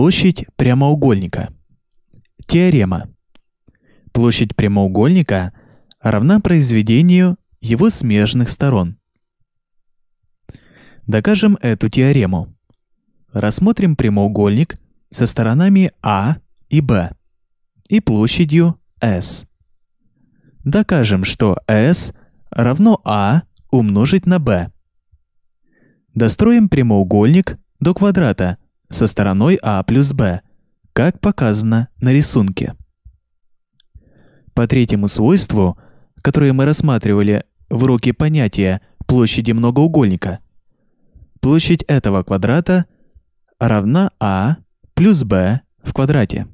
Площадь прямоугольника. Теорема. Площадь прямоугольника равна произведению его смежных сторон. Докажем эту теорему. Рассмотрим прямоугольник со сторонами А и Б и площадью S. Докажем, что S равно А умножить на B. Достроим прямоугольник до квадрата со стороной А плюс Б, как показано на рисунке. По третьему свойству, которое мы рассматривали в уроке понятия площади многоугольника, площадь этого квадрата равна А плюс b в квадрате.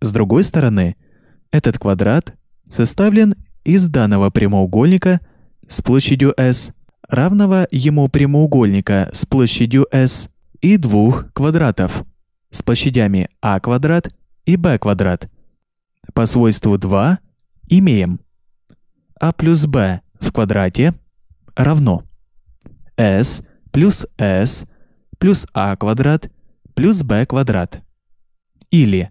С другой стороны, этот квадрат составлен из данного прямоугольника с площадью s, равного ему прямоугольника с площадью s и двух квадратов с площадями а квадрат и b квадрат. По свойству 2 имеем а плюс b в квадрате равно s плюс s плюс а квадрат плюс b квадрат. Или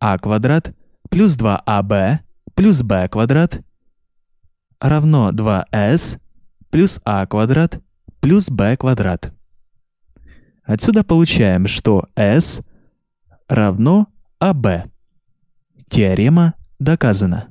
а квадрат плюс 2аб а плюс b квадрат равно 2s плюс а квадрат плюс b квадрат. Отсюда получаем, что S равно АБ. Теорема доказана.